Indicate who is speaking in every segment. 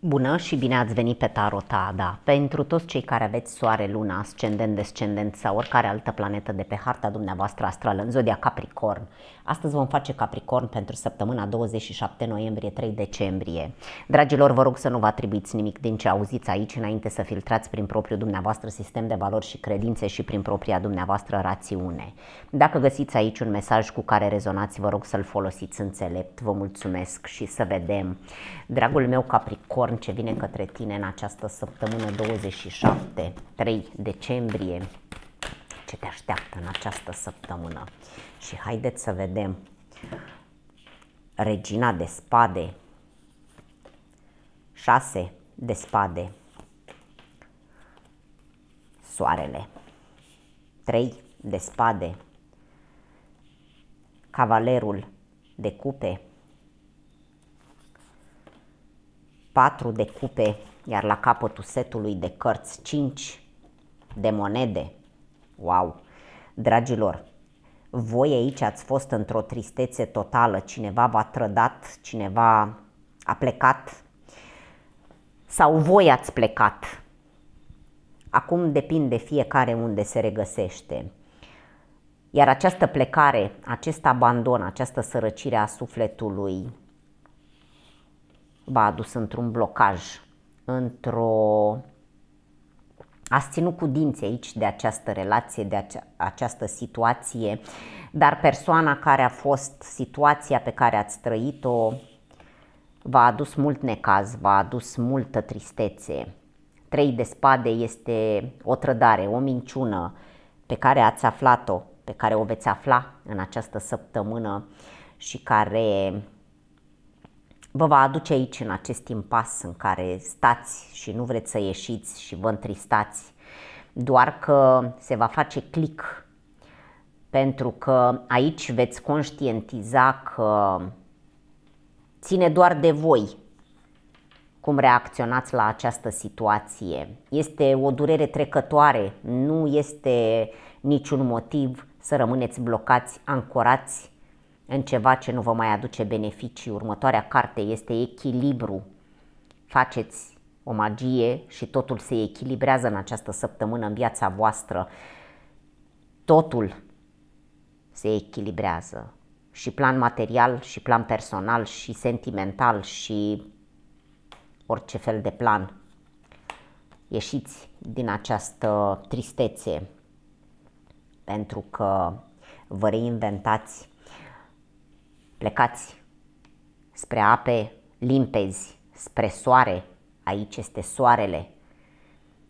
Speaker 1: Bună și bine ați venit pe Tarotada! Pentru toți cei care aveți soare, luna, ascendent, descendent sau oricare altă planetă de pe harta dumneavoastră astrală în zodia Capricorn, astăzi vom face Capricorn pentru săptămâna 27 noiembrie-3 decembrie. Dragilor, vă rog să nu vă atribuiți nimic din ce auziți aici înainte să filtrați prin propriul dumneavoastră sistem de valori și credințe și prin propria dumneavoastră rațiune. Dacă găsiți aici un mesaj cu care rezonați, vă rog să-l folosiți înțelept. Vă mulțumesc și să vedem. Dragul meu Capricorn, Capricorn ce vine către tine în această săptămână 27, 3 decembrie, ce te așteaptă în această săptămână. Și haideți să vedem Regina de spade, 6 de spade, soarele, 3 de spade, cavalerul de cupe, 4 de cupe, iar la capătul setului de cărți 5 de monede. Wow! Dragilor, voi aici ați fost într-o tristețe totală, cineva v-a trădat, cineva a plecat sau voi ați plecat. Acum depinde fiecare unde se regăsește. Iar această plecare, acest abandon, această sărăcire a sufletului v-a adus într-un blocaj, într-o... Ați ținut cu dinții aici de această relație, de ace- această situație, dar persoana care a fost situația pe care ați trăit-o v-a adus mult necaz, v-a adus multă tristețe. Trei de spade este o trădare, o minciună pe care ați aflat-o, pe care o veți afla în această săptămână și care vă va aduce aici în acest impas în care stați și nu vreți să ieșiți și vă întristați, doar că se va face click pentru că aici veți conștientiza că ține doar de voi cum reacționați la această situație. Este o durere trecătoare, nu este niciun motiv să rămâneți blocați, ancorați în ceva ce nu vă mai aduce beneficii. Următoarea carte este echilibru. Faceți o magie și totul se echilibrează în această săptămână în viața voastră. Totul se echilibrează și plan material, și plan personal, și sentimental, și orice fel de plan. Ieșiți din această tristețe pentru că vă reinventați Plecați spre ape limpezi, spre soare. Aici este soarele.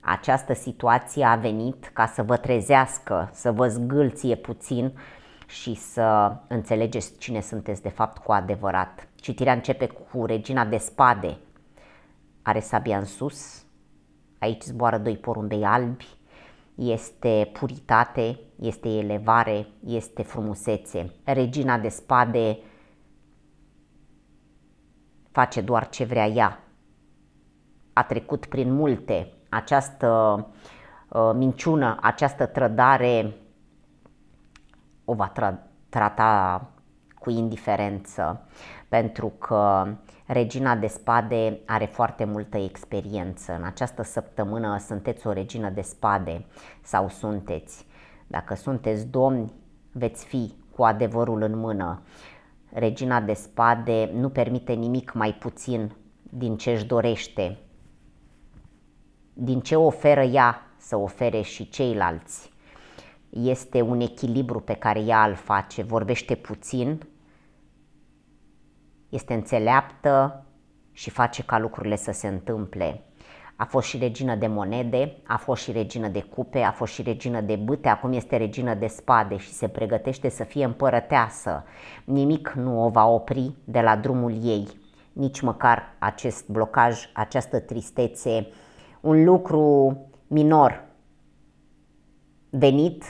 Speaker 1: Această situație a venit ca să vă trezească, să vă zgâlție puțin și să înțelegeți cine sunteți de fapt cu adevărat. Citirea începe cu Regina de Spade. Are sabia în sus, aici zboară doi porumbei albi, este puritate, este elevare, este frumusețe. Regina de Spade face doar ce vrea ea. A trecut prin multe această uh, minciună, această trădare o va tra- trata cu indiferență, pentru că regina de spade are foarte multă experiență. În această săptămână sunteți o regină de spade sau sunteți. Dacă sunteți domni, veți fi cu adevărul în mână regina de spade nu permite nimic mai puțin din ce își dorește, din ce oferă ea să ofere și ceilalți. Este un echilibru pe care ea îl face, vorbește puțin, este înțeleaptă și face ca lucrurile să se întâmple a fost și regină de monede, a fost și regină de cupe, a fost și regină de bâte, acum este regină de spade și se pregătește să fie împărăteasă. Nimic nu o va opri de la drumul ei, nici măcar acest blocaj, această tristețe, un lucru minor venit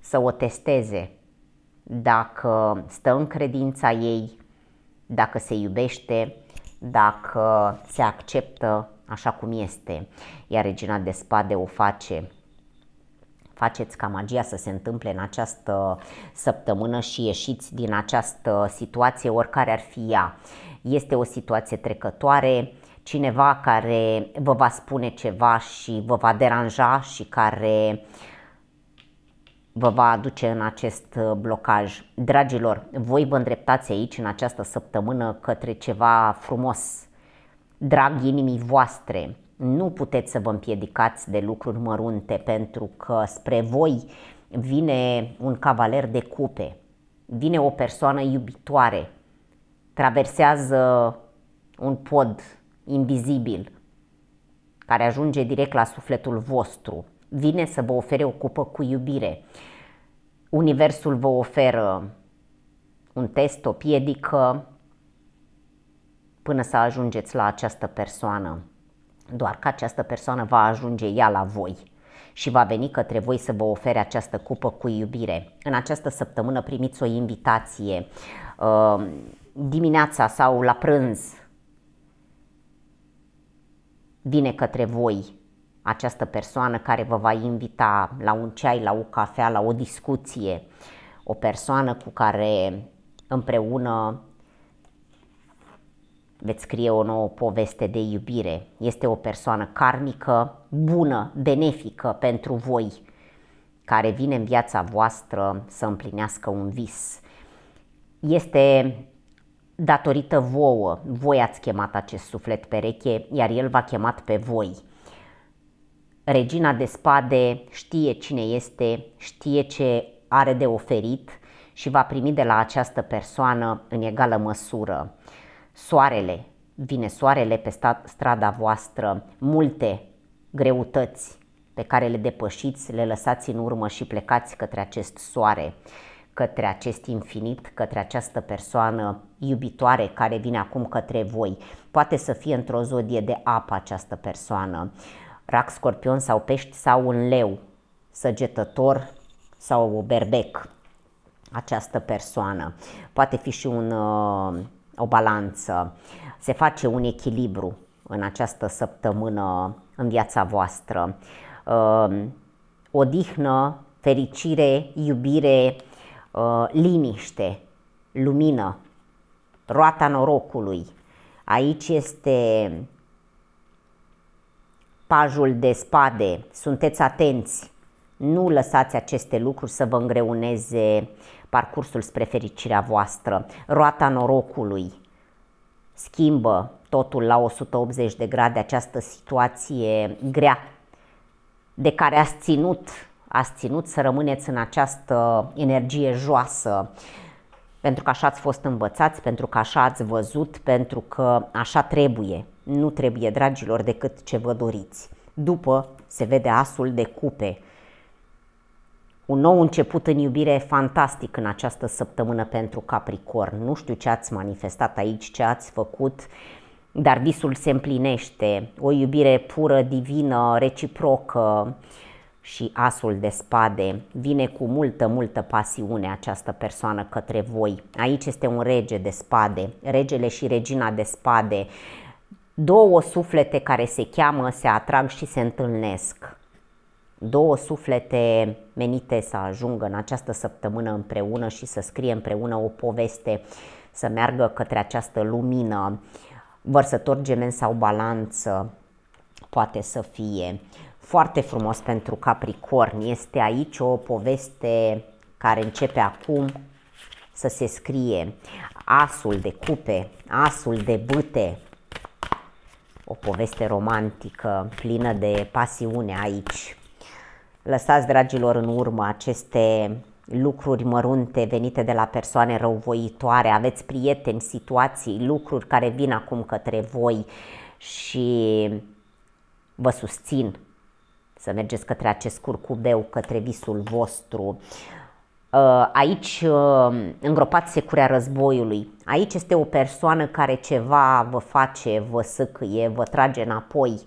Speaker 1: să o testeze dacă stă în credința ei, dacă se iubește, dacă se acceptă așa cum este, iar regina de spade o face faceți ca magia să se întâmple în această săptămână și ieșiți din această situație, oricare ar fi ea. Este o situație trecătoare, cineva care vă va spune ceva și vă va deranja și care vă va aduce în acest blocaj. Dragilor, voi vă îndreptați aici în această săptămână către ceva frumos, drag inimii voastre, nu puteți să vă împiedicați de lucruri mărunte pentru că spre voi vine un cavaler de cupe, vine o persoană iubitoare, traversează un pod invizibil care ajunge direct la sufletul vostru, vine să vă ofere o cupă cu iubire. Universul vă oferă un test, o piedică, până să ajungeți la această persoană. Doar că această persoană va ajunge ea la voi și va veni către voi să vă ofere această cupă cu iubire. În această săptămână primiți o invitație uh, dimineața sau la prânz. Vine către voi această persoană care vă va invita la un ceai, la o cafea, la o discuție, o persoană cu care împreună veți scrie o nouă poveste de iubire. Este o persoană karmică, bună, benefică pentru voi, care vine în viața voastră să împlinească un vis. Este datorită vouă, voi ați chemat acest suflet pereche, iar el v-a chemat pe voi. Regina de spade știe cine este, știe ce are de oferit și va primi de la această persoană în egală măsură soarele, vine soarele pe strada voastră, multe greutăți pe care le depășiți, le lăsați în urmă și plecați către acest soare, către acest infinit, către această persoană iubitoare care vine acum către voi. Poate să fie într-o zodie de apă această persoană, rac, scorpion sau pești sau un leu, săgetător sau berbec această persoană. Poate fi și un uh, o balanță, se face un echilibru în această săptămână în viața voastră. Ehm, odihnă, fericire, iubire, ehm, liniște, lumină, roata norocului. Aici este pajul de spade, sunteți atenți, nu lăsați aceste lucruri să vă îngreuneze parcursul spre fericirea voastră. Roata norocului schimbă totul la 180 de grade această situație grea de care ați ținut, ați ținut să rămâneți în această energie joasă, pentru că așa ați fost învățați, pentru că așa ați văzut, pentru că așa trebuie. Nu trebuie, dragilor, decât ce vă doriți. După se vede asul de cupe, un nou început în iubire fantastic în această săptămână pentru Capricorn. Nu știu ce ați manifestat aici, ce ați făcut, dar visul se împlinește. O iubire pură, divină, reciprocă și asul de spade. Vine cu multă, multă pasiune această persoană către voi. Aici este un rege de spade, regele și regina de spade. Două suflete care se cheamă, se atrag și se întâlnesc două suflete menite să ajungă în această săptămână împreună și să scrie împreună o poveste, să meargă către această lumină, vărsător gemen sau balanță, poate să fie foarte frumos pentru Capricorn. Este aici o poveste care începe acum să se scrie asul de cupe, asul de bâte, o poveste romantică plină de pasiune aici Lăsați, dragilor, în urmă aceste lucruri mărunte venite de la persoane răuvoitoare, aveți prieteni, situații, lucruri care vin acum către voi și vă susțin să mergeți către acest curcubeu, către visul vostru. Uh, aici uh, îngropați securea războiului. Aici este o persoană care ceva vă face, vă săcâie, vă trage înapoi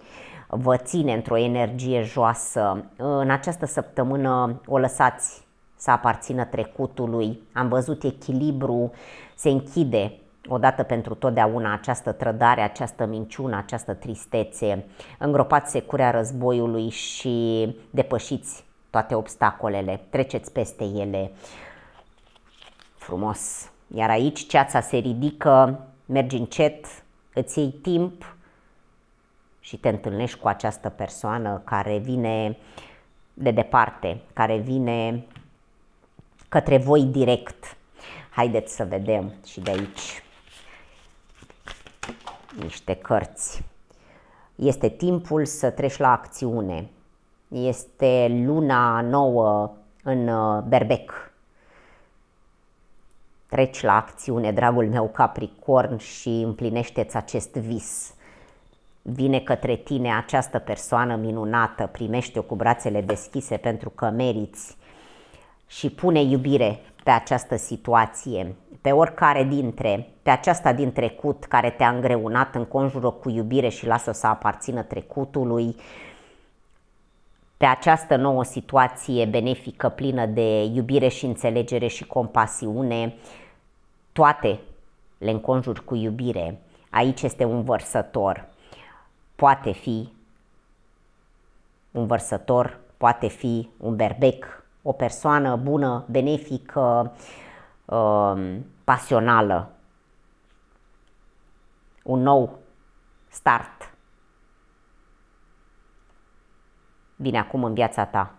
Speaker 1: vă ține într-o energie joasă. În această săptămână o lăsați să aparțină trecutului. Am văzut echilibru, se închide odată pentru totdeauna această trădare, această minciună, această tristețe. Îngropați securea războiului și depășiți toate obstacolele, treceți peste ele. Frumos! Iar aici ceața se ridică, mergi încet, îți iei timp, și te întâlnești cu această persoană care vine de departe, care vine către voi direct. Haideți să vedem și de aici niște cărți. Este timpul să treci la acțiune. Este luna nouă în uh, berbec. Treci la acțiune, dragul meu Capricorn, și împlinește-ți acest vis vine către tine această persoană minunată, primește-o cu brațele deschise pentru că meriți și pune iubire pe această situație, pe oricare dintre, pe aceasta din trecut care te-a îngreunat, conjură cu iubire și lasă-o să aparțină trecutului, pe această nouă situație benefică, plină de iubire și înțelegere și compasiune, toate le înconjuri cu iubire. Aici este un vărsător poate fi un vărsător, poate fi un berbec, o persoană bună, benefică, um, pasională, un nou start. Vine acum în viața ta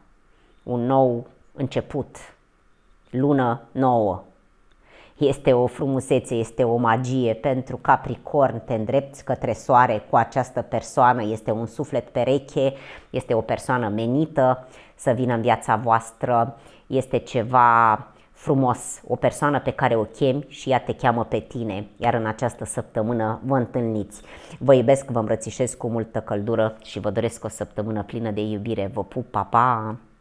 Speaker 1: un nou început, lună nouă. Este o frumusețe, este o magie pentru Capricorn, te îndrepți către soare cu această persoană, este un suflet pereche, este o persoană menită să vină în viața voastră, este ceva frumos, o persoană pe care o chemi și ea te cheamă pe tine, iar în această săptămână vă întâlniți. Vă iubesc, vă îmbrățișez cu multă căldură și vă doresc o săptămână plină de iubire. Vă pup, pa, pa!